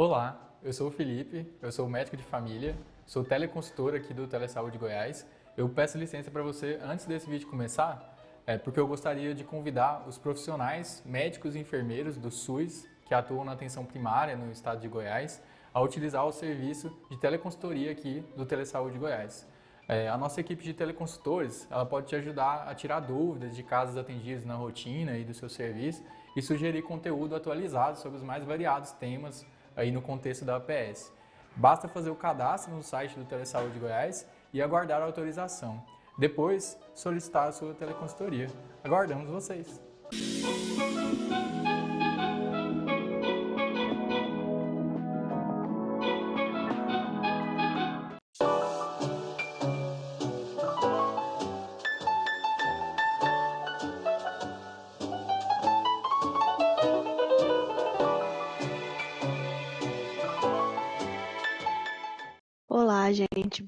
Olá, eu sou o Felipe, eu sou médico de família, sou teleconsultor aqui do Telesaúde Goiás. Eu peço licença para você, antes desse vídeo começar, é, porque eu gostaria de convidar os profissionais, médicos e enfermeiros do SUS, que atuam na atenção primária no estado de Goiás, a utilizar o serviço de teleconsultoria aqui do Telesaúde Goiás. É, a nossa equipe de teleconsultores ela pode te ajudar a tirar dúvidas de casos atendidos na rotina e do seu serviço e sugerir conteúdo atualizado sobre os mais variados temas aí no contexto da APS. Basta fazer o cadastro no site do Telesaúde Goiás e aguardar a autorização. Depois, solicitar a sua teleconsultoria. Aguardamos vocês!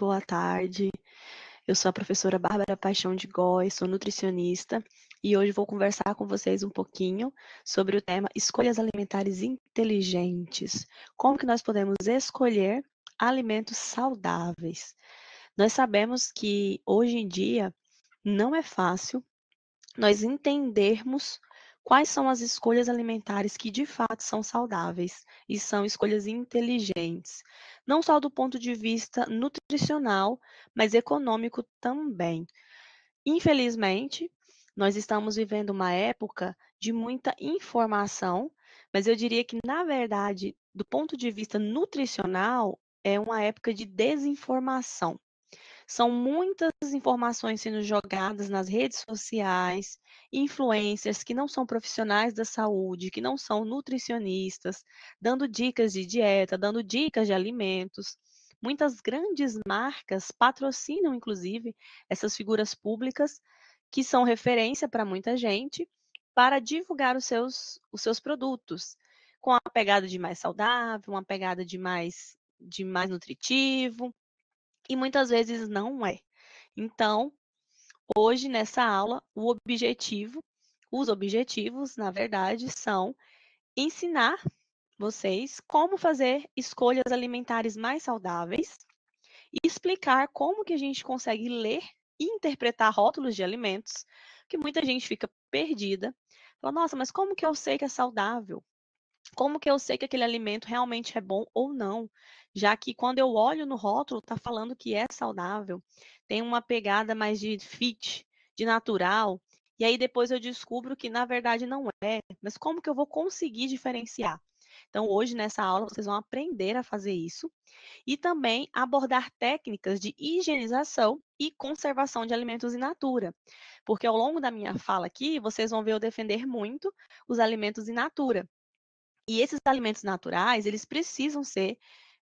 boa tarde. Eu sou a professora Bárbara Paixão de Góes, sou nutricionista e hoje vou conversar com vocês um pouquinho sobre o tema escolhas alimentares inteligentes. Como que nós podemos escolher alimentos saudáveis? Nós sabemos que hoje em dia não é fácil nós entendermos quais são as escolhas alimentares que de fato são saudáveis e são escolhas inteligentes, não só do ponto de vista nutricional, mas econômico também. Infelizmente, nós estamos vivendo uma época de muita informação, mas eu diria que, na verdade, do ponto de vista nutricional, é uma época de desinformação. São muitas informações sendo jogadas nas redes sociais, influencers que não são profissionais da saúde, que não são nutricionistas, dando dicas de dieta, dando dicas de alimentos. Muitas grandes marcas patrocinam, inclusive, essas figuras públicas que são referência para muita gente para divulgar os seus, os seus produtos com a pegada de mais saudável, uma pegada de mais de mais nutritivo, e muitas vezes não é. Então, hoje nessa aula, o objetivo, os objetivos, na verdade, são ensinar vocês como fazer escolhas alimentares mais saudáveis e explicar como que a gente consegue ler e interpretar rótulos de alimentos, que muita gente fica perdida. Fala, nossa, mas como que eu sei que é saudável? Como que eu sei que aquele alimento realmente é bom ou não? Já que quando eu olho no rótulo, está falando que é saudável, tem uma pegada mais de fit, de natural, e aí depois eu descubro que na verdade não é. Mas como que eu vou conseguir diferenciar? Então, hoje nessa aula vocês vão aprender a fazer isso e também abordar técnicas de higienização e conservação de alimentos in natura. Porque ao longo da minha fala aqui, vocês vão ver eu defender muito os alimentos in natura, e esses alimentos naturais, eles precisam ser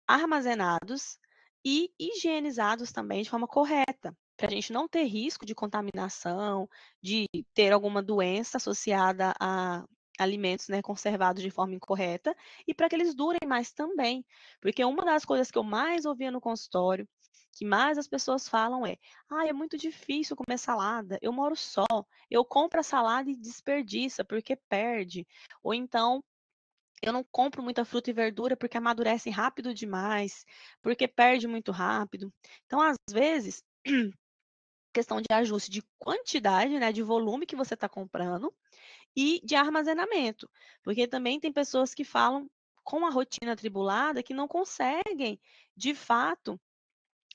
armazenados e higienizados também de forma correta, para a gente não ter risco de contaminação, de ter alguma doença associada a alimentos né, conservados de forma incorreta e para que eles durem mais também. Porque uma das coisas que eu mais ouvia no consultório, que mais as pessoas falam é: ah, é muito difícil comer salada, eu moro só, eu compro a salada e desperdiça porque perde. Ou então eu não compro muita fruta e verdura porque amadurece rápido demais, porque perde muito rápido. Então, às vezes, questão de ajuste de quantidade, né, de volume que você está comprando e de armazenamento, porque também tem pessoas que falam com a rotina atribulada que não conseguem, de fato,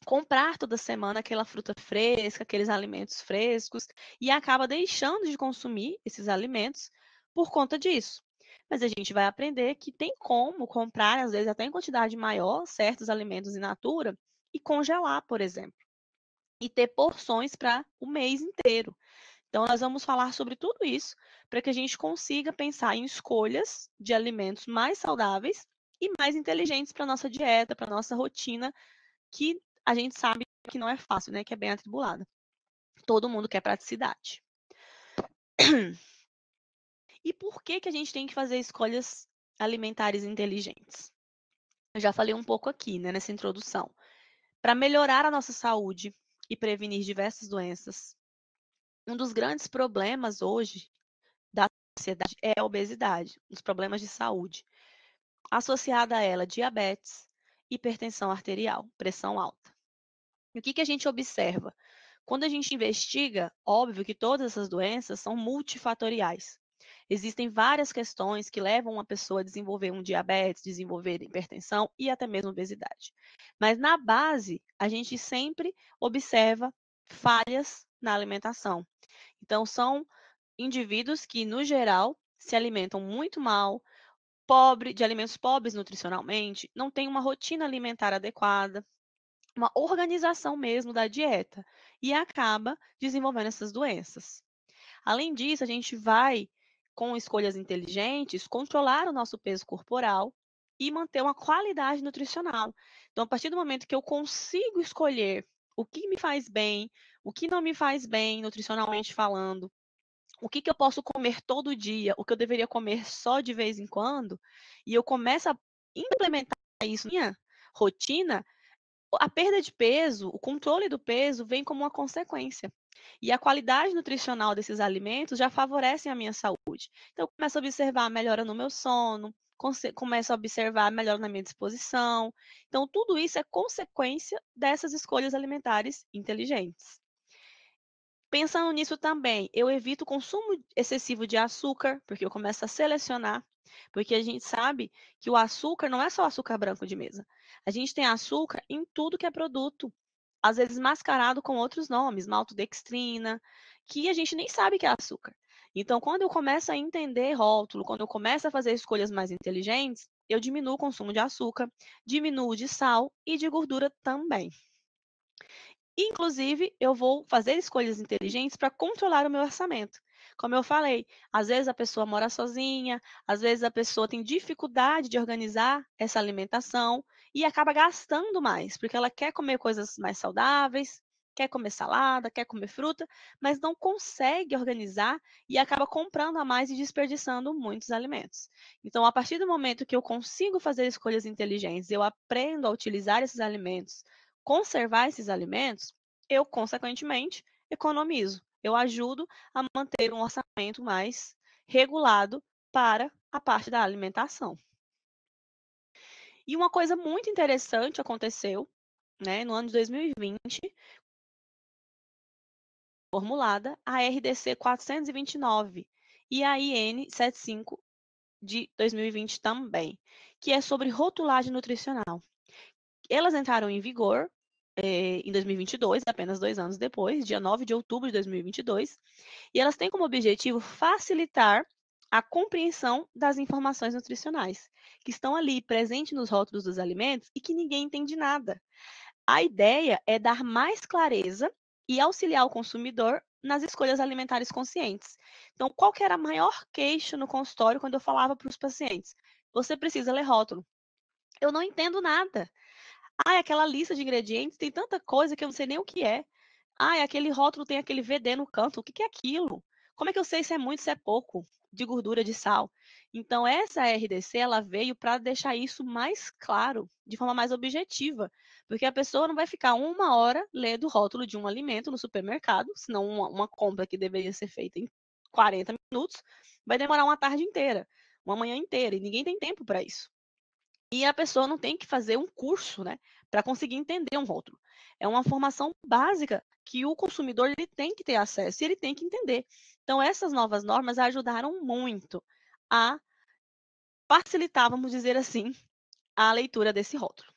comprar toda semana aquela fruta fresca, aqueles alimentos frescos e acaba deixando de consumir esses alimentos por conta disso mas a gente vai aprender que tem como comprar, às vezes até em quantidade maior, certos alimentos in natura e congelar, por exemplo, e ter porções para o mês inteiro. Então, nós vamos falar sobre tudo isso para que a gente consiga pensar em escolhas de alimentos mais saudáveis e mais inteligentes para nossa dieta, para nossa rotina, que a gente sabe que não é fácil, né? Que é bem atribulada. Todo mundo quer praticidade. E por que, que a gente tem que fazer escolhas alimentares inteligentes? Eu já falei um pouco aqui, né, nessa introdução. Para melhorar a nossa saúde e prevenir diversas doenças, um dos grandes problemas hoje da sociedade é a obesidade, os problemas de saúde. Associada a ela, diabetes, hipertensão arterial, pressão alta. E o que, que a gente observa? Quando a gente investiga, óbvio que todas essas doenças são multifatoriais. Existem várias questões que levam uma pessoa a desenvolver um diabetes, desenvolver hipertensão e até mesmo obesidade. Mas na base, a gente sempre observa falhas na alimentação. Então, são indivíduos que, no geral, se alimentam muito mal, pobre, de alimentos pobres nutricionalmente, não tem uma rotina alimentar adequada, uma organização mesmo da dieta e acaba desenvolvendo essas doenças. Além disso, a gente vai com escolhas inteligentes, controlar o nosso peso corporal e manter uma qualidade nutricional. Então, a partir do momento que eu consigo escolher o que me faz bem, o que não me faz bem, nutricionalmente falando, o que, que eu posso comer todo dia, o que eu deveria comer só de vez em quando, e eu começo a implementar isso na minha rotina, a perda de peso, o controle do peso vem como uma consequência. E a qualidade nutricional desses alimentos já favorecem a minha saúde. Então, eu começo a observar a melhora no meu sono, começo a observar a melhora na minha disposição. Então, tudo isso é consequência dessas escolhas alimentares inteligentes. Pensando nisso também, eu evito o consumo excessivo de açúcar, porque eu começo a selecionar, porque a gente sabe que o açúcar não é só açúcar branco de mesa. A gente tem açúcar em tudo que é produto às vezes mascarado com outros nomes, maltodextrina, que a gente nem sabe que é açúcar. Então, quando eu começo a entender rótulo, quando eu começo a fazer escolhas mais inteligentes, eu diminuo o consumo de açúcar, diminuo de sal e de gordura também. Inclusive, eu vou fazer escolhas inteligentes para controlar o meu orçamento. Como eu falei, às vezes a pessoa mora sozinha, às vezes a pessoa tem dificuldade de organizar essa alimentação e acaba gastando mais, porque ela quer comer coisas mais saudáveis, quer comer salada, quer comer fruta, mas não consegue organizar e acaba comprando a mais e desperdiçando muitos alimentos. Então, a partir do momento que eu consigo fazer escolhas inteligentes, eu aprendo a utilizar esses alimentos, conservar esses alimentos, eu, consequentemente, economizo. Eu ajudo a manter um orçamento mais regulado para a parte da alimentação. E uma coisa muito interessante aconteceu, né, no ano de 2020, formulada a RDC 429 e a IN 75 de 2020 também, que é sobre rotulagem nutricional. Elas entraram em vigor é, em 2022, apenas dois anos depois, dia 9 de outubro de 2022, e elas têm como objetivo facilitar a compreensão das informações nutricionais, que estão ali presentes nos rótulos dos alimentos e que ninguém entende nada. A ideia é dar mais clareza e auxiliar o consumidor nas escolhas alimentares conscientes. Então, qual que era a maior queixa no consultório quando eu falava para os pacientes? Você precisa ler rótulo. Eu não entendo nada. Ah, aquela lista de ingredientes tem tanta coisa que eu não sei nem o que é. Ah, aquele rótulo tem aquele VD no canto. O que, é aquilo? Como é que eu sei se é muito, se é pouco de gordura de sal? Então, essa RDC, ela veio para deixar isso mais claro, de forma mais objetiva, porque a pessoa não vai ficar uma hora lendo o rótulo de um alimento no supermercado, senão uma, uma compra que deveria ser feita em 40 minutos, vai demorar uma tarde inteira, uma manhã inteira, e ninguém tem tempo para isso. E a pessoa não tem que fazer um curso, né, para conseguir entender um rótulo. É uma formação básica que o consumidor ele tem que ter acesso e ele tem que entender. Então, essas novas normas ajudaram muito a facilitar, vamos dizer assim, a leitura desse rótulo.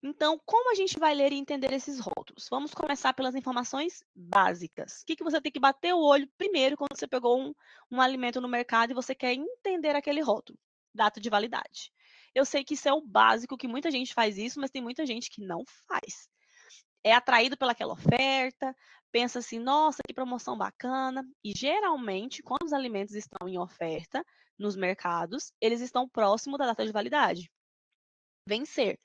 Então, como a gente vai ler e entender esses rótulos? Vamos começar pelas informações básicas. O que, que você tem que bater o olho primeiro quando você pegou um, um alimento no mercado e você quer entender aquele rótulo? Data de validade. Eu sei que isso é o básico, que muita gente faz isso, mas tem muita gente que não faz. É atraído pelaquela oferta, pensa assim, nossa, que promoção bacana. E geralmente, quando os alimentos estão em oferta nos mercados, eles estão próximo da data de validade. Vencer.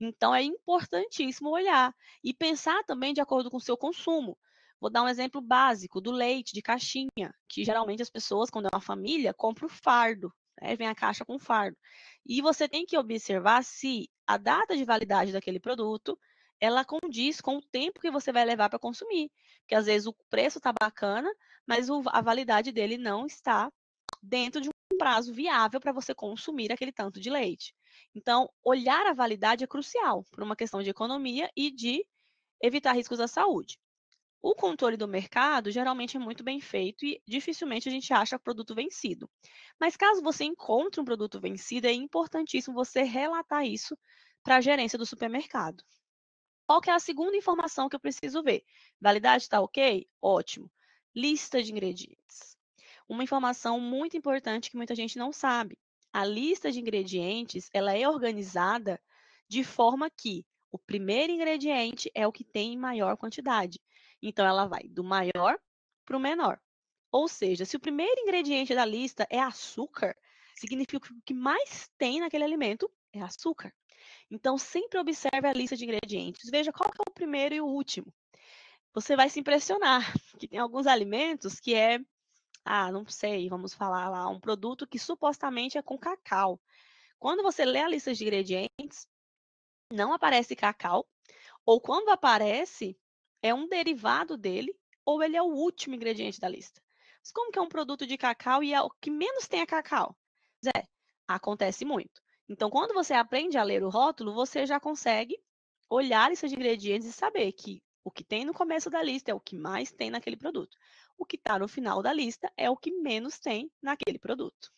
Então, é importantíssimo olhar e pensar também de acordo com o seu consumo. Vou dar um exemplo básico do leite de caixinha, que geralmente as pessoas, quando é uma família, compram o fardo né? vem a caixa com fardo. E você tem que observar se a data de validade daquele produto ela condiz com o tempo que você vai levar para consumir. Porque às vezes o preço está bacana, mas a validade dele não está dentro de um prazo viável para você consumir aquele tanto de leite. Então, olhar a validade é crucial para uma questão de economia e de evitar riscos à saúde. O controle do mercado geralmente é muito bem feito e dificilmente a gente acha produto vencido. Mas caso você encontre um produto vencido, é importantíssimo você relatar isso para a gerência do supermercado. Qual que é a segunda informação que eu preciso ver? Validade está ok? Ótimo. Lista de ingredientes. Uma informação muito importante que muita gente não sabe. A lista de ingredientes ela é organizada de forma que o primeiro ingrediente é o que tem em maior quantidade. Então, ela vai do maior para o menor. Ou seja, se o primeiro ingrediente da lista é açúcar, significa que o que mais tem naquele alimento é açúcar. Então, sempre observe a lista de ingredientes. Veja qual é o primeiro e o último. Você vai se impressionar que tem alguns alimentos que é, ah, não sei, vamos falar lá, um produto que supostamente é com cacau. Quando você lê a lista de ingredientes, não aparece cacau, ou quando aparece, é um derivado dele ou ele é o último ingrediente da lista. Mas como que é um produto de cacau e é o que menos tem a é cacau? Zé, acontece muito. Então, quando você aprende a ler o rótulo, você já consegue olhar esses ingredientes e saber que o que tem no começo da lista é o que mais tem naquele produto. O que está no final da lista é o que menos tem naquele produto.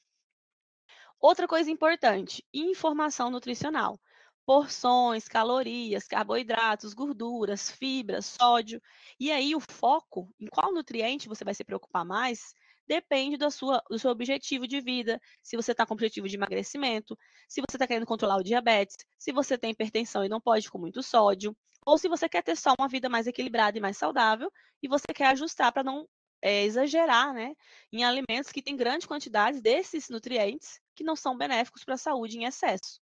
Outra coisa importante: informação nutricional porções, calorias, carboidratos, gorduras, fibras, sódio. E aí o foco em qual nutriente você vai se preocupar mais depende da sua, do seu objetivo de vida, se você está com objetivo de emagrecimento, se você está querendo controlar o diabetes, se você tem hipertensão e não pode com muito sódio, ou se você quer ter só uma vida mais equilibrada e mais saudável e você quer ajustar para não é, exagerar né, em alimentos que têm grande quantidade desses nutrientes que não são benéficos para a saúde em excesso.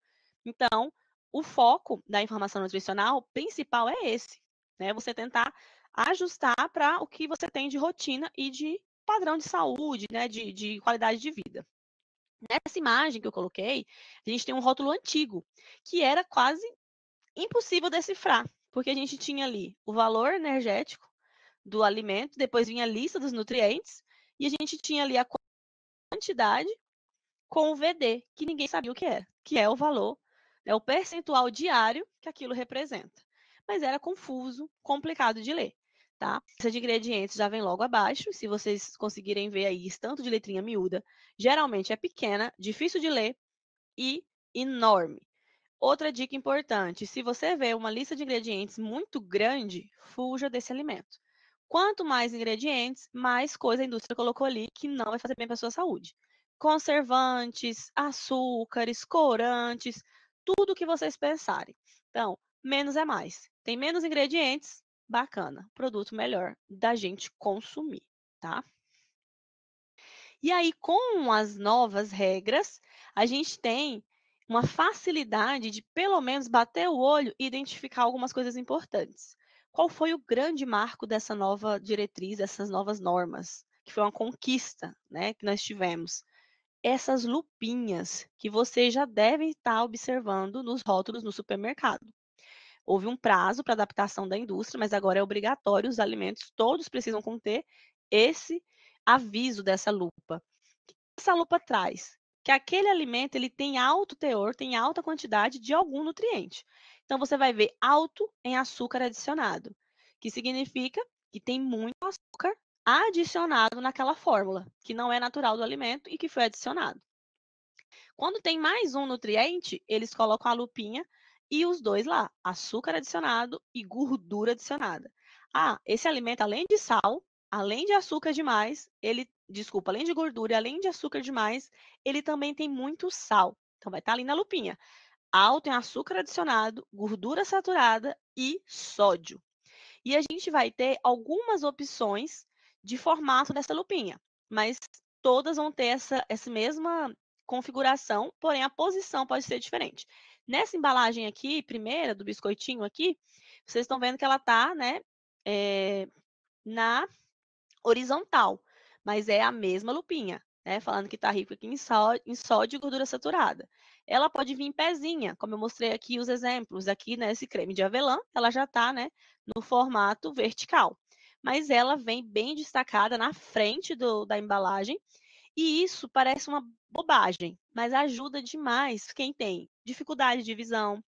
Então, o foco da informação nutricional principal é esse, né? Você tentar ajustar para o que você tem de rotina e de padrão de saúde, né? De, de qualidade de vida. Nessa imagem que eu coloquei, a gente tem um rótulo antigo, que era quase impossível decifrar, porque a gente tinha ali o valor energético do alimento, depois vinha a lista dos nutrientes, e a gente tinha ali a quantidade com o VD, que ninguém sabia o que era, que é o valor é o percentual diário que aquilo representa. Mas era confuso, complicado de ler, tá? Essa de ingredientes já vem logo abaixo, se vocês conseguirem ver aí, tanto de letrinha miúda, geralmente é pequena, difícil de ler e enorme. Outra dica importante: se você vê uma lista de ingredientes muito grande, fuja desse alimento. Quanto mais ingredientes, mais coisa a indústria colocou ali que não vai fazer bem para a sua saúde. Conservantes, açúcares, corantes, tudo o que vocês pensarem. Então, menos é mais. Tem menos ingredientes, bacana. Produto melhor da gente consumir, tá? E aí, com as novas regras, a gente tem uma facilidade de, pelo menos, bater o olho e identificar algumas coisas importantes. Qual foi o grande marco dessa nova diretriz, dessas novas normas? Que foi uma conquista né, que nós tivemos essas lupinhas que vocês já devem estar tá observando nos rótulos no supermercado. Houve um prazo para adaptação da indústria, mas agora é obrigatório, os alimentos todos precisam conter esse aviso dessa lupa. O que essa lupa traz? Que aquele alimento ele tem alto teor, tem alta quantidade de algum nutriente. Então você vai ver alto em açúcar adicionado, que significa que tem muito açúcar adicionado naquela fórmula, que não é natural do alimento e que foi adicionado. Quando tem mais um nutriente, eles colocam a lupinha e os dois lá, açúcar adicionado e gordura adicionada. Ah, esse alimento, além de sal, além de açúcar demais, ele, desculpa, além de gordura e além de açúcar demais, ele também tem muito sal. Então vai estar tá ali na lupinha. Alto em açúcar adicionado, gordura saturada e sódio. E a gente vai ter algumas opções de formato dessa lupinha, mas todas vão ter essa, essa mesma configuração, porém a posição pode ser diferente. Nessa embalagem aqui, primeira, do biscoitinho aqui, vocês estão vendo que ela tá, né, é, na horizontal, mas é a mesma lupinha, né, falando que tá rico aqui em, só, em sódio e gordura saturada. Ela pode vir em pezinha, como eu mostrei aqui os exemplos, aqui, né, creme de avelã, ela já tá, né, no formato vertical mas ela vem bem destacada na frente do, da embalagem. E isso parece uma bobagem, mas ajuda demais quem tem dificuldade de visão,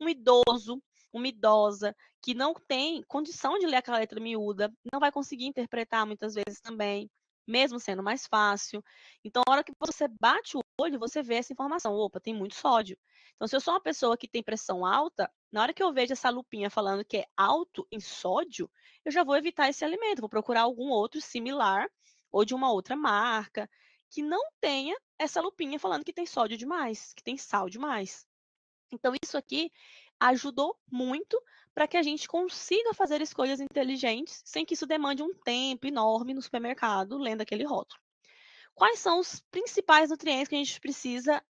um idoso, uma idosa que não tem condição de ler aquela letra miúda, não vai conseguir interpretar muitas vezes também, mesmo sendo mais fácil. Então, na hora que você bate o olho, você vê essa informação. Opa, tem muito sódio. Então, se eu sou uma pessoa que tem pressão alta, na hora que eu vejo essa lupinha falando que é alto em sódio, eu já vou evitar esse alimento, vou procurar algum outro similar ou de uma outra marca que não tenha essa lupinha falando que tem sódio demais, que tem sal demais. Então, isso aqui ajudou muito para que a gente consiga fazer escolhas inteligentes sem que isso demande um tempo enorme no supermercado lendo aquele rótulo. Quais são os principais nutrientes que a gente precisa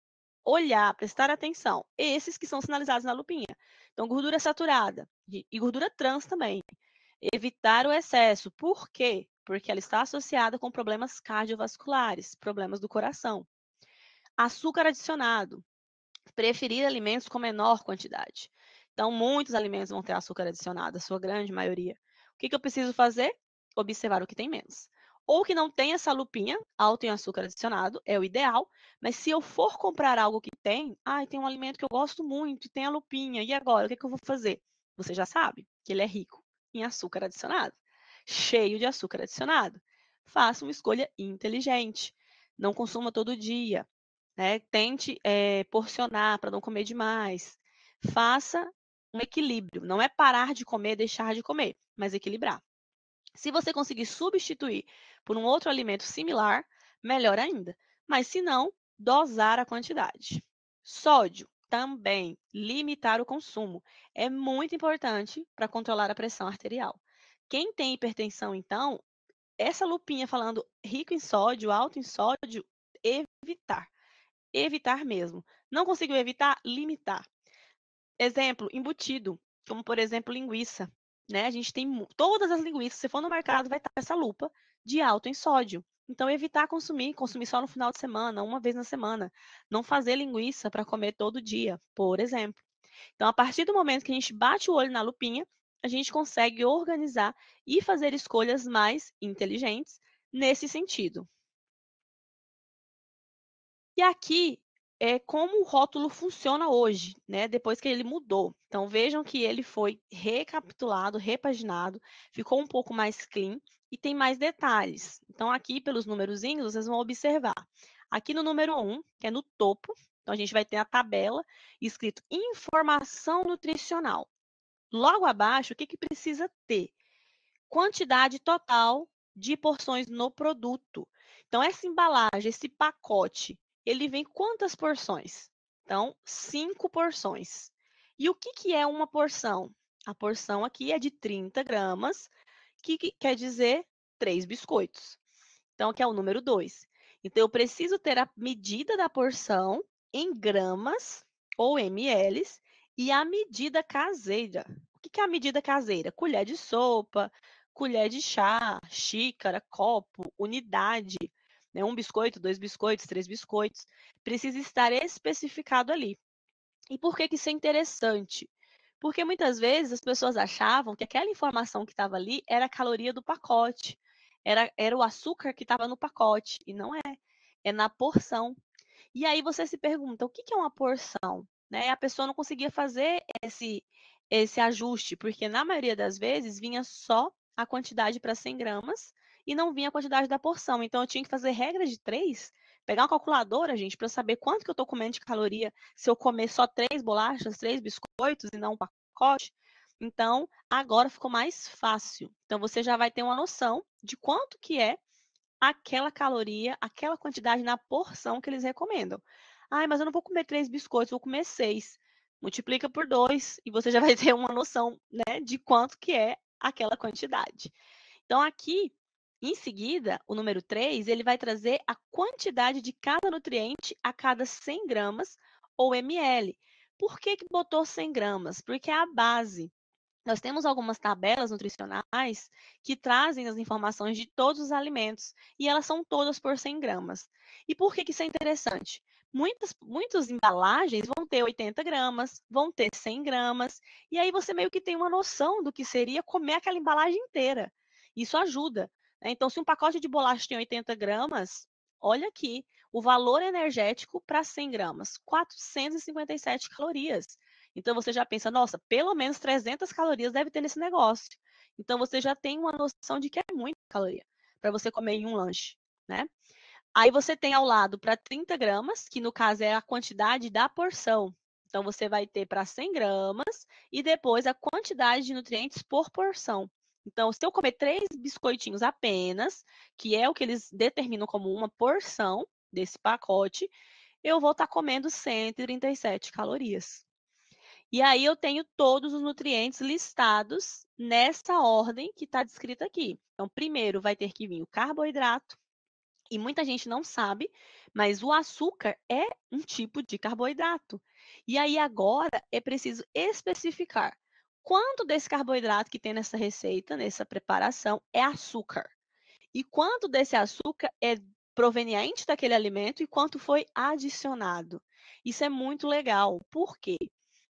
olhar, prestar atenção? Esses que são sinalizados na lupinha. Então, gordura saturada e gordura trans também evitar o excesso. Por quê? Porque ela está associada com problemas cardiovasculares, problemas do coração. Açúcar adicionado. Preferir alimentos com menor quantidade. Então, muitos alimentos vão ter açúcar adicionado, a sua grande maioria. O que, que eu preciso fazer? Observar o que tem menos. Ou que não tem essa lupinha, alto em açúcar adicionado, é o ideal. Mas se eu for comprar algo que tem, ah, tem um alimento que eu gosto muito, tem a lupinha, e agora? O que, que eu vou fazer? Você já sabe que ele é rico em açúcar adicionado, cheio de açúcar adicionado. Faça uma escolha inteligente. Não consuma todo dia. Né? Tente é, porcionar para não comer demais. Faça um equilíbrio. Não é parar de comer, deixar de comer, mas equilibrar. Se você conseguir substituir por um outro alimento similar, melhor ainda. Mas se não, dosar a quantidade. Sódio também limitar o consumo é muito importante para controlar a pressão arterial. Quem tem hipertensão, então, essa lupinha falando rico em sódio, alto em sódio, evitar. Evitar mesmo. Não conseguiu evitar? Limitar. Exemplo, embutido, como por exemplo linguiça. Né? A gente tem todas as linguiças, se for no mercado, vai estar essa lupa de alto em sódio. Então, evitar consumir, consumir só no final de semana, uma vez na semana. Não fazer linguiça para comer todo dia, por exemplo. Então, a partir do momento que a gente bate o olho na lupinha, a gente consegue organizar e fazer escolhas mais inteligentes nesse sentido. E aqui é como o rótulo funciona hoje, né? Depois que ele mudou. Então vejam que ele foi recapitulado, repaginado, ficou um pouco mais clean e tem mais detalhes. Então, aqui, pelos númerozinhos, vocês vão observar. Aqui no número 1, que é no topo, então a gente vai ter a tabela escrito informação nutricional. Logo abaixo, o que, que precisa ter? Quantidade total de porções no produto. Então, essa embalagem, esse pacote, ele vem quantas porções? Então, cinco porções. E o que, que é uma porção? A porção aqui é de 30 gramas que, que quer dizer três biscoitos. Então, aqui é o número 2. Então, eu preciso ter a medida da porção em gramas ou ml e a medida caseira. O que, que é a medida caseira? Colher de sopa, colher de chá, xícara, copo, unidade. Né? Um biscoito, dois biscoitos, três biscoitos. Precisa estar especificado ali. E por que, que isso é interessante? Porque muitas vezes as pessoas achavam que aquela informação que estava ali era a caloria do pacote, era, era o açúcar que estava no pacote, e não é. É na porção. E aí você se pergunta, o que, que é uma porção? Né? A pessoa não conseguia fazer esse, esse ajuste, porque na maioria das vezes vinha só a quantidade para 100 gramas e não vinha a quantidade da porção. Então eu tinha que fazer regra de três Pegar uma calculadora, gente, para saber quanto que eu estou comendo de caloria se eu comer só três bolachas, três biscoitos e não um pacote. Então, agora ficou mais fácil. Então, você já vai ter uma noção de quanto que é aquela caloria, aquela quantidade na porção que eles recomendam. Ai, mas eu não vou comer três biscoitos, vou comer seis. Multiplica por dois e você já vai ter uma noção né, de quanto que é aquela quantidade. Então, aqui em seguida, o número 3, ele vai trazer a quantidade de cada nutriente a cada 100 gramas ou ml. Por que, que botou 100 gramas? Porque é a base. Nós temos algumas tabelas nutricionais que trazem as informações de todos os alimentos e elas são todas por 100 gramas. E por que, que isso é interessante? Muitas, muitas embalagens vão ter 80 gramas, vão ter 100 gramas, e aí você meio que tem uma noção do que seria comer aquela embalagem inteira. Isso ajuda, né, então, se um pacote de bolacha tem 80 gramas, olha aqui o valor energético para 100 gramas, 457 calorias. Então, você já pensa, nossa, pelo menos 300 calorias deve ter nesse negócio. Então, você já tem uma noção de que é muita caloria para você comer em um lanche, né? Aí você tem ao lado para 30 gramas, que no caso é a quantidade da porção. Então, você vai ter para 100 gramas e depois a quantidade de nutrientes por porção. Então, se eu comer três biscoitinhos apenas, que é o que eles determinam como uma porção desse pacote, eu vou estar tá comendo 137 calorias. E aí eu tenho todos os nutrientes listados nessa ordem que está descrita aqui. Então, primeiro vai ter que vir o carboidrato, e muita gente não sabe, mas o açúcar é um tipo de carboidrato. E aí agora é preciso especificar quanto desse carboidrato que tem nessa receita, nessa preparação, é açúcar. E quanto desse açúcar é proveniente daquele alimento e quanto foi adicionado. Isso é muito legal. Por quê?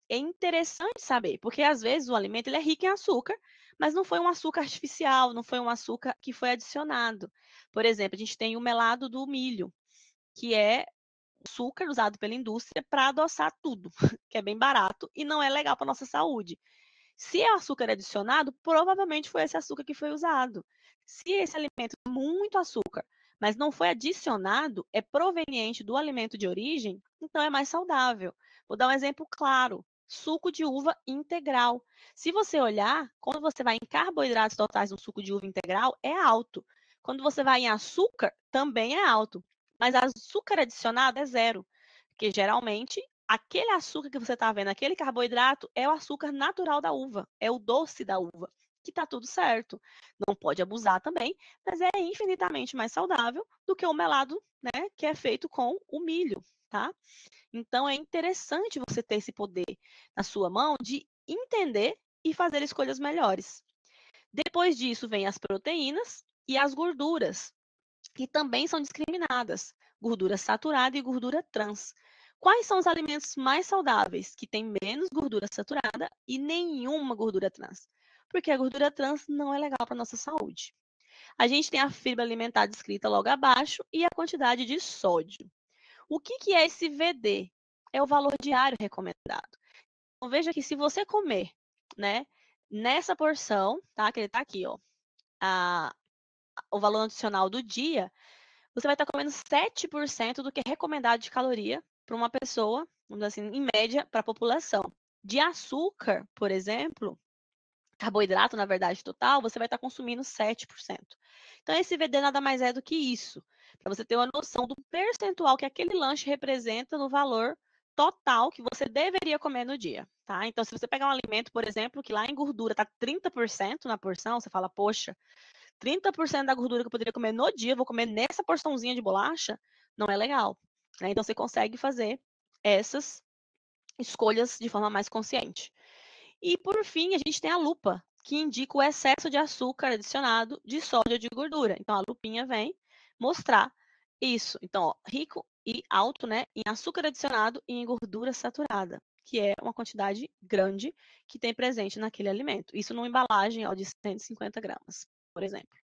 É interessante saber, porque às vezes o alimento ele é rico em açúcar, mas não foi um açúcar artificial, não foi um açúcar que foi adicionado. Por exemplo, a gente tem o melado do milho, que é açúcar usado pela indústria para adoçar tudo, que é bem barato e não é legal para nossa saúde. Se é açúcar adicionado, provavelmente foi esse açúcar que foi usado. Se esse alimento tem é muito açúcar, mas não foi adicionado, é proveniente do alimento de origem, então é mais saudável. Vou dar um exemplo claro: suco de uva integral. Se você olhar, quando você vai em carboidratos totais no suco de uva integral, é alto. Quando você vai em açúcar, também é alto. Mas açúcar adicionado é zero, porque geralmente aquele açúcar que você está vendo, aquele carboidrato, é o açúcar natural da uva, é o doce da uva, que está tudo certo. Não pode abusar também, mas é infinitamente mais saudável do que o melado, né, que é feito com o milho, tá? Então é interessante você ter esse poder na sua mão de entender e fazer escolhas melhores. Depois disso vem as proteínas e as gorduras, que também são discriminadas, gordura saturada e gordura trans. Quais são os alimentos mais saudáveis que têm menos gordura saturada e nenhuma gordura trans? Porque a gordura trans não é legal para nossa saúde. A gente tem a fibra alimentar descrita logo abaixo e a quantidade de sódio. O que, que é esse VD? É o valor diário recomendado. Então, veja que se você comer, né, nessa porção, tá? Que ele está aqui, ó. A, o valor nutricional do dia, você vai estar tá comendo 7% do que é recomendado de caloria para uma pessoa, vamos dizer assim, em média, para a população. De açúcar, por exemplo, carboidrato, na verdade, total, você vai estar tá consumindo 7%. Então, esse VD nada mais é do que isso, para você ter uma noção do percentual que aquele lanche representa no valor total que você deveria comer no dia, tá? Então, se você pegar um alimento, por exemplo, que lá em gordura está 30% na porção, você fala, poxa, 30% da gordura que eu poderia comer no dia, vou comer nessa porçãozinha de bolacha, não é legal. Né? Então, você consegue fazer essas escolhas de forma mais consciente. E, por fim, a gente tem a lupa, que indica o excesso de açúcar adicionado de sódio de gordura. Então, a lupinha vem mostrar isso. Então, ó, rico e alto né, em açúcar adicionado e em gordura saturada, que é uma quantidade grande que tem presente naquele alimento. Isso numa embalagem ó, de 150 gramas, por exemplo.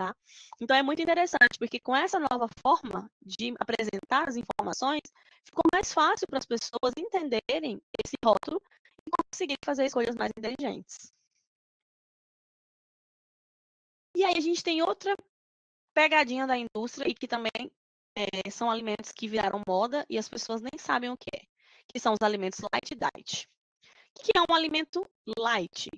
Tá? Então é muito interessante, porque com essa nova forma de apresentar as informações, ficou mais fácil para as pessoas entenderem esse rótulo e conseguir fazer escolhas mais inteligentes. E aí a gente tem outra pegadinha da indústria e que também é, são alimentos que viraram moda e as pessoas nem sabem o que é, que são os alimentos light diet. O que é um alimento light?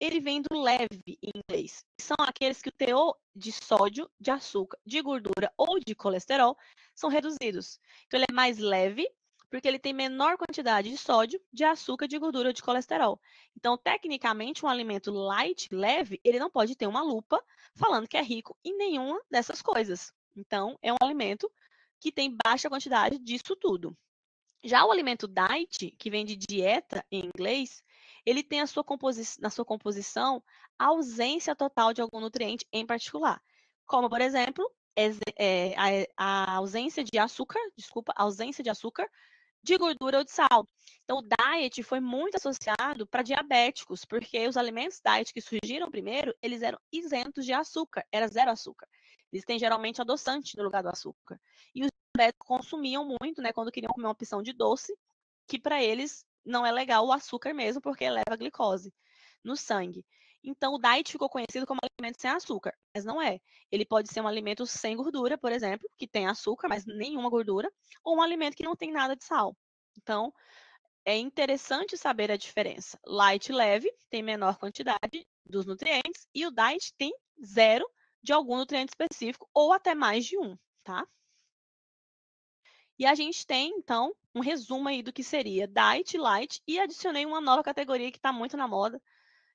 ele vem do leve em inglês. São aqueles que o teor de sódio, de açúcar, de gordura ou de colesterol são reduzidos. Então, ele é mais leve porque ele tem menor quantidade de sódio, de açúcar, de gordura ou de colesterol. Então, tecnicamente, um alimento light, leve, ele não pode ter uma lupa falando que é rico em nenhuma dessas coisas. Então, é um alimento que tem baixa quantidade disso tudo. Já o alimento diet, que vem de dieta em inglês, ele tem sua na sua composição a ausência total de algum nutriente em particular, como, por exemplo, eh, eh, a, ausência de açúcar, desculpa, ausência de açúcar, de gordura ou de sal. Então, o diet foi muito associado para diabéticos, porque os alimentos diet que surgiram primeiro, eles eram isentos de açúcar, era zero açúcar. Eles têm geralmente adoçante no lugar do açúcar. E os diabéticos consumiam muito, né, quando queriam comer uma opção de doce, que para eles não é legal o açúcar mesmo, porque eleva a glicose no sangue. Então, o diet ficou conhecido como alimento sem açúcar, mas não é. Ele pode ser um alimento sem gordura, por exemplo, que tem açúcar, mas nenhuma gordura, ou um alimento que não tem nada de sal. Então, é interessante saber a diferença. Light leve tem menor quantidade dos nutrientes e o diet tem zero de algum nutriente específico ou até mais de um, tá? E a gente tem, então, um resumo aí do que seria diet, light, e adicionei uma nova categoria que está muito na moda,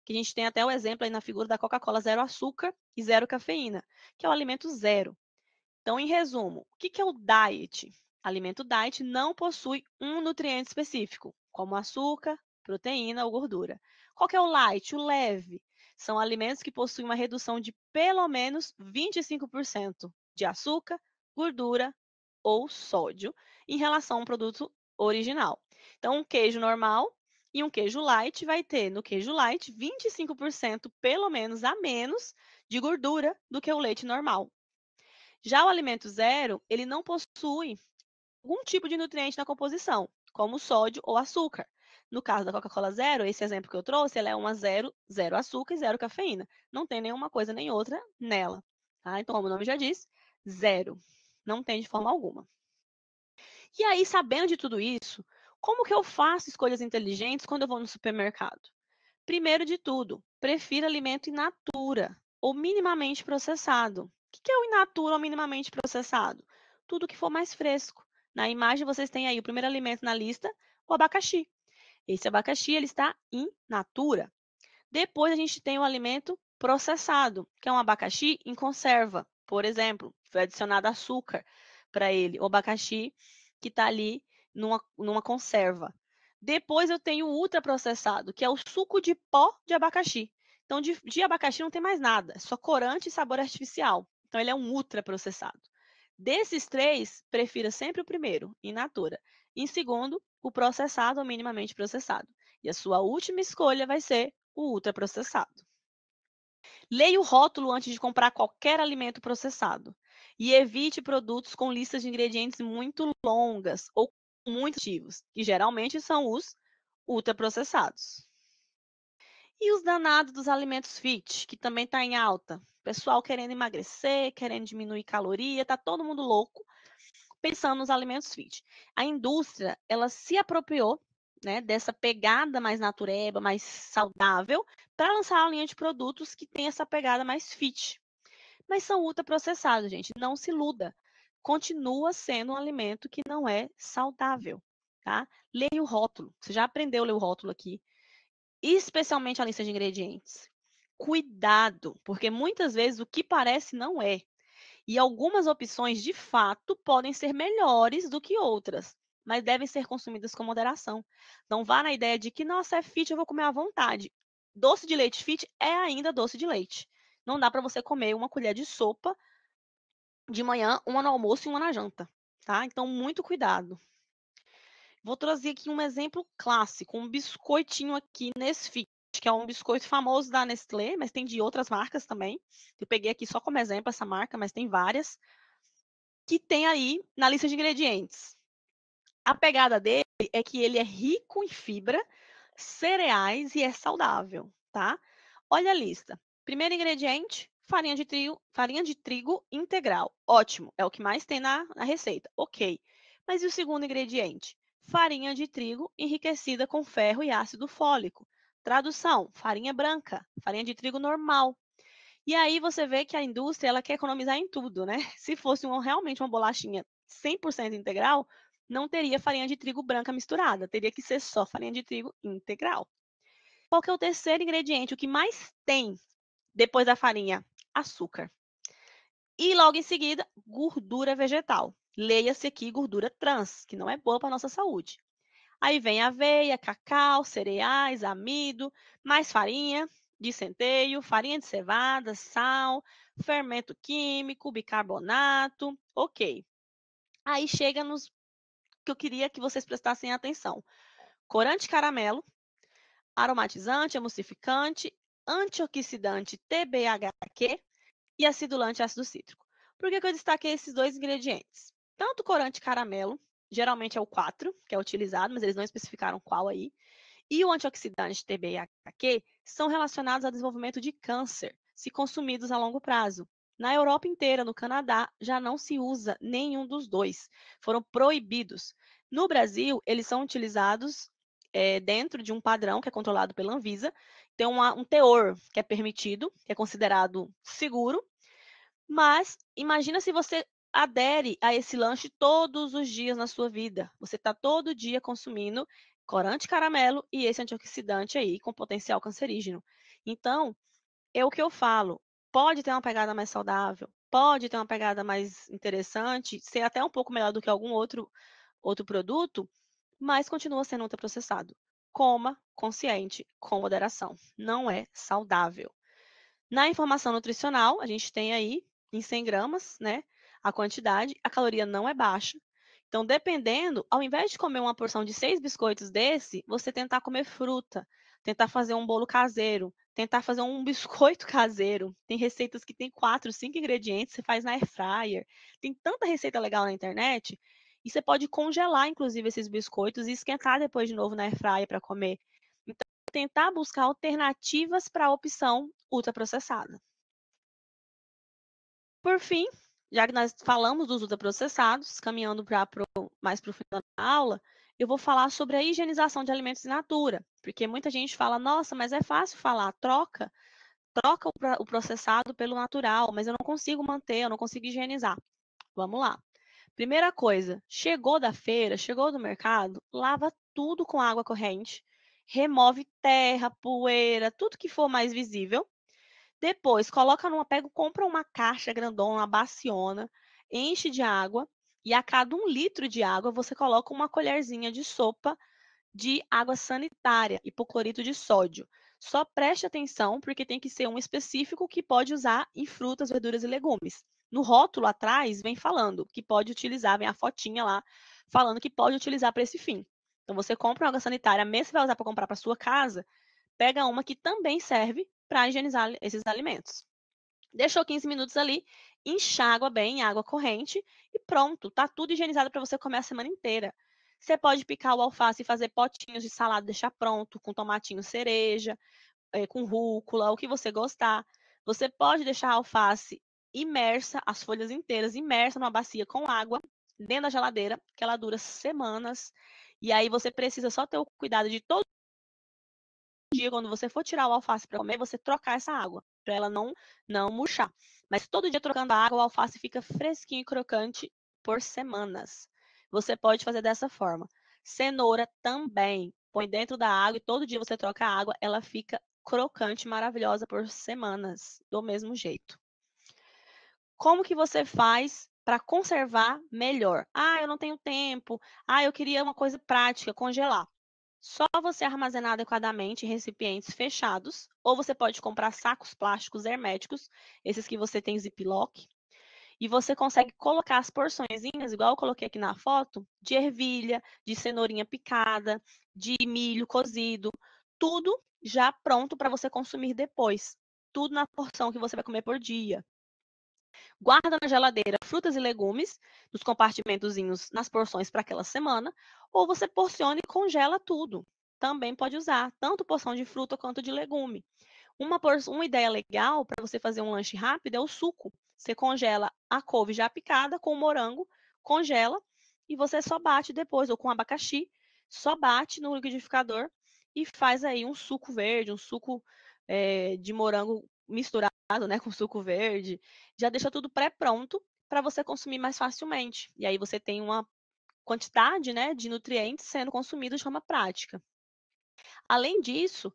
que a gente tem até o exemplo aí na figura da Coca-Cola zero açúcar e zero cafeína, que é o alimento zero. Então, em resumo, o que é o diet? Alimento diet não possui um nutriente específico, como açúcar, proteína ou gordura. Qual que é o light? O leve. São alimentos que possuem uma redução de pelo menos 25% de açúcar, gordura, ou sódio em relação ao produto original. Então, um queijo normal e um queijo light vai ter no queijo light 25% pelo menos a menos de gordura do que o leite normal. Já o alimento zero, ele não possui algum tipo de nutriente na composição, como sódio ou açúcar. No caso da Coca-Cola zero, esse exemplo que eu trouxe, ela é uma zero, zero açúcar e zero cafeína. Não tem nenhuma coisa nem outra nela. Tá? Então, como o nome já diz, zero. Não tem de forma alguma. E aí, sabendo de tudo isso, como que eu faço escolhas inteligentes quando eu vou no supermercado? Primeiro de tudo, prefiro alimento in natura ou minimamente processado. O que é o in natura ou minimamente processado? Tudo que for mais fresco. Na imagem vocês têm aí o primeiro alimento na lista, o abacaxi. Esse abacaxi ele está in natura. Depois a gente tem o alimento processado, que é um abacaxi em conserva, por exemplo, foi adicionado açúcar para ele, o abacaxi que está ali numa, numa conserva. Depois eu tenho o ultraprocessado, que é o suco de pó de abacaxi. Então, de, de abacaxi não tem mais nada, é só corante e sabor artificial. Então, ele é um ultraprocessado. Desses três, prefira sempre o primeiro, in natura. Em segundo, o processado ou minimamente processado. E a sua última escolha vai ser o ultraprocessado. Leia o rótulo antes de comprar qualquer alimento processado. E evite produtos com listas de ingredientes muito longas ou muito ativos, que geralmente são os ultraprocessados. E os danados dos alimentos fit, que também está em alta. Pessoal querendo emagrecer, querendo diminuir caloria, tá todo mundo louco pensando nos alimentos fit. A indústria, ela se apropriou né, dessa pegada mais natureba, mais saudável, para lançar a linha de produtos que tem essa pegada mais fit mas são ultraprocessados, gente. Não se iluda. Continua sendo um alimento que não é saudável, tá? Leia o rótulo. Você já aprendeu a ler o rótulo aqui. Especialmente a lista de ingredientes. Cuidado, porque muitas vezes o que parece não é. E algumas opções, de fato, podem ser melhores do que outras, mas devem ser consumidas com moderação. Não vá na ideia de que, nossa, é fit, eu vou comer à vontade. Doce de leite fit é ainda doce de leite. Não dá para você comer uma colher de sopa de manhã, uma no almoço e uma na janta, tá? Então, muito cuidado. Vou trazer aqui um exemplo clássico, um biscoitinho aqui Nesfit, que é um biscoito famoso da Nestlé, mas tem de outras marcas também. Eu peguei aqui só como exemplo essa marca, mas tem várias que tem aí na lista de ingredientes. A pegada dele é que ele é rico em fibra, cereais e é saudável, tá? Olha a lista. Primeiro ingrediente, farinha de trigo, farinha de trigo integral. Ótimo, é o que mais tem na, na receita. Ok. Mas e o segundo ingrediente? Farinha de trigo enriquecida com ferro e ácido fólico. Tradução: farinha branca, farinha de trigo normal. E aí você vê que a indústria ela quer economizar em tudo, né? Se fosse realmente uma bolachinha 100% integral, não teria farinha de trigo branca misturada, teria que ser só farinha de trigo integral. Qual que é o terceiro ingrediente? O que mais tem depois da farinha, açúcar. E logo em seguida, gordura vegetal. Leia-se aqui gordura trans, que não é boa para a nossa saúde. Aí vem aveia, cacau, cereais, amido, mais farinha de centeio, farinha de cevada, sal, fermento químico, bicarbonato, ok. Aí chega nos que eu queria que vocês prestassem atenção: corante caramelo, aromatizante, emulsificante antioxidante TBHQ e acidulante ácido cítrico. Por que, que eu destaquei esses dois ingredientes? Tanto o corante caramelo, geralmente é o 4, que é utilizado, mas eles não especificaram qual aí, e o antioxidante TBHQ são relacionados ao desenvolvimento de câncer, se consumidos a longo prazo. Na Europa inteira, no Canadá, já não se usa nenhum dos dois, foram proibidos. No Brasil, eles são utilizados é, dentro de um padrão que é controlado pela Anvisa, tem uma, um teor que é permitido, que é considerado seguro, mas imagina se você adere a esse lanche todos os dias na sua vida. Você está todo dia consumindo corante caramelo e esse antioxidante aí com potencial cancerígeno. Então, é o que eu falo. Pode ter uma pegada mais saudável, pode ter uma pegada mais interessante, ser até um pouco melhor do que algum outro outro produto, mas continua sendo ultraprocessado coma consciente com moderação. Não é saudável. Na informação nutricional, a gente tem aí em 100 gramas, né? A quantidade, a caloria não é baixa. Então, dependendo, ao invés de comer uma porção de seis biscoitos desse, você tentar comer fruta, tentar fazer um bolo caseiro, tentar fazer um biscoito caseiro. Tem receitas que tem quatro, cinco ingredientes, você faz na air fryer. Tem tanta receita legal na internet e você pode congelar, inclusive, esses biscoitos e esquentar depois de novo na airfryer para comer. Então, tentar buscar alternativas para a opção ultraprocessada. Por fim, já que nós falamos dos ultraprocessados, caminhando pra, pro, mais para o final da aula, eu vou falar sobre a higienização de alimentos in natura, porque muita gente fala, nossa, mas é fácil falar, troca, troca o, o processado pelo natural, mas eu não consigo manter, eu não consigo higienizar. Vamos lá. Primeira coisa, chegou da feira, chegou do mercado, lava tudo com água corrente, remove terra, poeira, tudo que for mais visível. Depois, coloca numa pega, compra uma caixa grandona, uma baciona, enche de água e a cada um litro de água você coloca uma colherzinha de sopa de água sanitária, hipoclorito de sódio. Só preste atenção porque tem que ser um específico que pode usar em frutas, verduras e legumes no rótulo atrás vem falando que pode utilizar, vem a fotinha lá falando que pode utilizar para esse fim. Então você compra uma água sanitária, mesmo que você vai usar para comprar para sua casa, pega uma que também serve para higienizar esses alimentos. Deixou 15 minutos ali, enxágua bem em água corrente e pronto, tá tudo higienizado para você comer a semana inteira. Você pode picar o alface e fazer potinhos de salada, deixar pronto, com tomatinho cereja, eh, com rúcula, o que você gostar. Você pode deixar a alface imersa, as folhas inteiras, imersa numa bacia com água dentro da geladeira, que ela dura semanas. E aí você precisa só ter o cuidado de todo dia, quando você for tirar o alface para comer, você trocar essa água, para ela não não murchar. Mas todo dia trocando a água, o alface fica fresquinho e crocante por semanas. Você pode fazer dessa forma. Cenoura também. Põe dentro da água e todo dia você troca a água, ela fica crocante, maravilhosa por semanas, do mesmo jeito. Como que você faz para conservar melhor? Ah, eu não tenho tempo. Ah, eu queria uma coisa prática, congelar. Só você armazenar adequadamente em recipientes fechados, ou você pode comprar sacos plásticos herméticos, esses que você tem ziplock, e você consegue colocar as porçõezinhas, igual eu coloquei aqui na foto, de ervilha, de cenourinha picada, de milho cozido, tudo já pronto para você consumir depois. Tudo na porção que você vai comer por dia. Guarda na geladeira frutas e legumes nos compartimentozinhos nas porções para aquela semana, ou você porciona e congela tudo. Também pode usar, tanto porção de fruta quanto de legume. Uma, uma ideia legal para você fazer um lanche rápido é o suco. Você congela a couve já picada com o morango, congela e você só bate depois, ou com abacaxi, só bate no liquidificador e faz aí um suco verde, um suco é, de morango misturado né, com suco verde, já deixa tudo pré-pronto para você consumir mais facilmente. E aí você tem uma quantidade, né, de nutrientes sendo consumidos de forma prática. Além disso,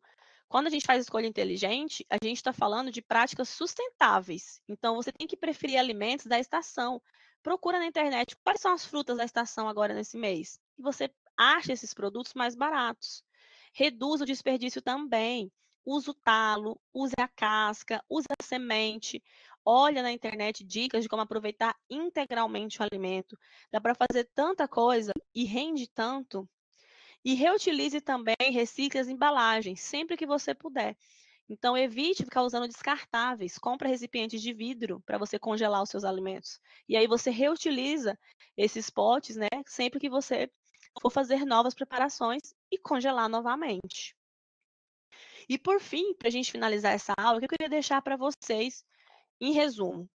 quando a gente faz escolha inteligente, a gente está falando de práticas sustentáveis. Então, você tem que preferir alimentos da estação. Procura na internet quais são as frutas da estação agora nesse mês. E você acha esses produtos mais baratos. Reduz o desperdício também use o talo, use a casca, use a semente. Olha na internet dicas de como aproveitar integralmente o alimento. Dá para fazer tanta coisa e rende tanto. E reutilize também, recicle as embalagens, sempre que você puder. Então, evite ficar usando descartáveis. Compre recipientes de vidro para você congelar os seus alimentos. E aí você reutiliza esses potes, né? Sempre que você for fazer novas preparações e congelar novamente. E por fim, para a gente finalizar essa aula, o que eu queria deixar para vocês, em resumo,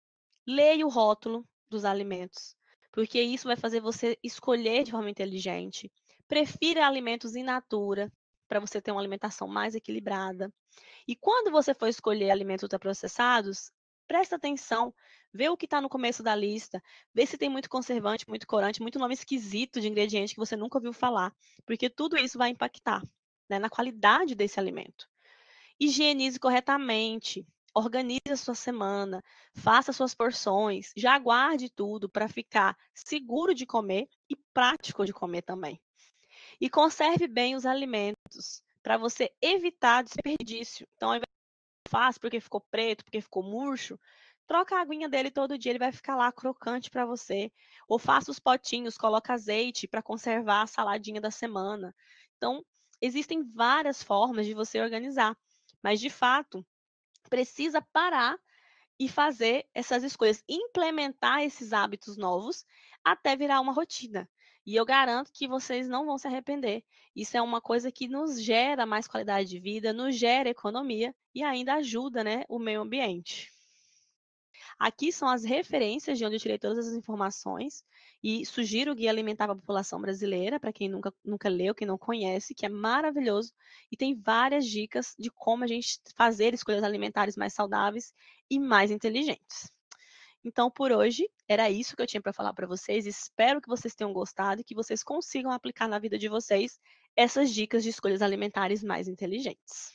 leia o rótulo dos alimentos, porque isso vai fazer você escolher de forma inteligente. Prefira alimentos in natura, para você ter uma alimentação mais equilibrada. E quando você for escolher alimentos ultraprocessados, presta atenção, vê o que está no começo da lista, vê se tem muito conservante, muito corante, muito nome esquisito de ingrediente que você nunca ouviu falar, porque tudo isso vai impactar né, na qualidade desse alimento. Higienize corretamente, organize a sua semana, faça suas porções, já guarde tudo para ficar seguro de comer e prático de comer também. E conserve bem os alimentos para você evitar desperdício. Então, ao invés de faz porque ficou preto, porque ficou murcho, troca a aguinha dele todo dia, ele vai ficar lá crocante para você. Ou faça os potinhos, coloca azeite para conservar a saladinha da semana. Então, existem várias formas de você organizar, mas de fato, precisa parar e fazer essas escolhas, implementar esses hábitos novos até virar uma rotina. E eu garanto que vocês não vão se arrepender. Isso é uma coisa que nos gera mais qualidade de vida, nos gera economia e ainda ajuda né, o meio ambiente. Aqui são as referências de onde eu tirei todas as informações. E sugiro o Guia Alimentar para a População Brasileira, para quem nunca, nunca leu, quem não conhece, que é maravilhoso e tem várias dicas de como a gente fazer escolhas alimentares mais saudáveis e mais inteligentes. Então, por hoje, era isso que eu tinha para falar para vocês. Espero que vocês tenham gostado e que vocês consigam aplicar na vida de vocês essas dicas de escolhas alimentares mais inteligentes.